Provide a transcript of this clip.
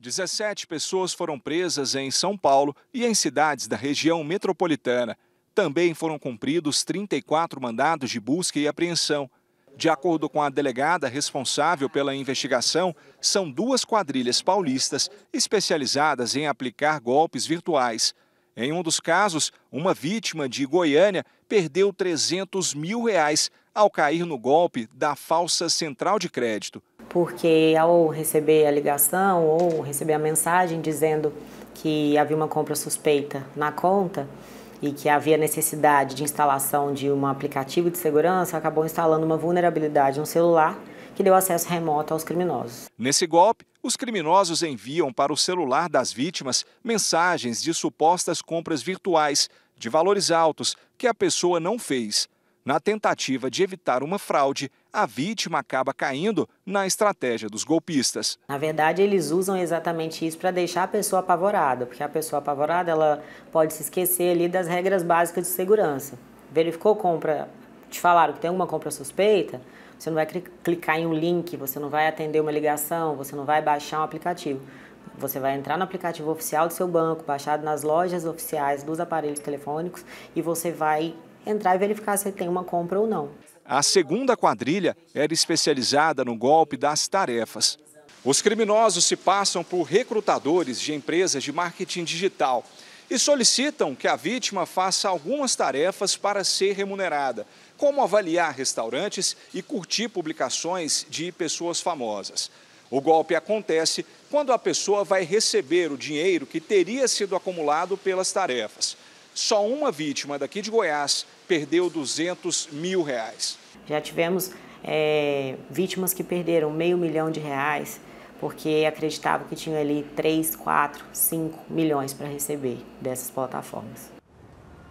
17 pessoas foram presas em São Paulo e em cidades da região metropolitana. Também foram cumpridos 34 mandados de busca e apreensão. De acordo com a delegada responsável pela investigação, são duas quadrilhas paulistas especializadas em aplicar golpes virtuais. Em um dos casos, uma vítima de Goiânia perdeu 300 mil reais ao cair no golpe da falsa central de crédito porque ao receber a ligação ou receber a mensagem dizendo que havia uma compra suspeita na conta e que havia necessidade de instalação de um aplicativo de segurança, acabou instalando uma vulnerabilidade no celular que deu acesso remoto aos criminosos. Nesse golpe, os criminosos enviam para o celular das vítimas mensagens de supostas compras virtuais de valores altos que a pessoa não fez. Na tentativa de evitar uma fraude, a vítima acaba caindo na estratégia dos golpistas. Na verdade, eles usam exatamente isso para deixar a pessoa apavorada, porque a pessoa apavorada ela pode se esquecer ali das regras básicas de segurança. Verificou compra, te falaram que tem uma compra suspeita, você não vai clicar em um link, você não vai atender uma ligação, você não vai baixar um aplicativo. Você vai entrar no aplicativo oficial do seu banco, baixado nas lojas oficiais dos aparelhos telefônicos e você vai entrar e verificar se ele tem uma compra ou não. A segunda quadrilha era especializada no golpe das tarefas. Os criminosos se passam por recrutadores de empresas de marketing digital e solicitam que a vítima faça algumas tarefas para ser remunerada, como avaliar restaurantes e curtir publicações de pessoas famosas. O golpe acontece quando a pessoa vai receber o dinheiro que teria sido acumulado pelas tarefas só uma vítima daqui de Goiás perdeu 200 mil reais. Já tivemos é, vítimas que perderam meio milhão de reais porque acreditavam que tinham ali 3, 4, 5 milhões para receber dessas plataformas.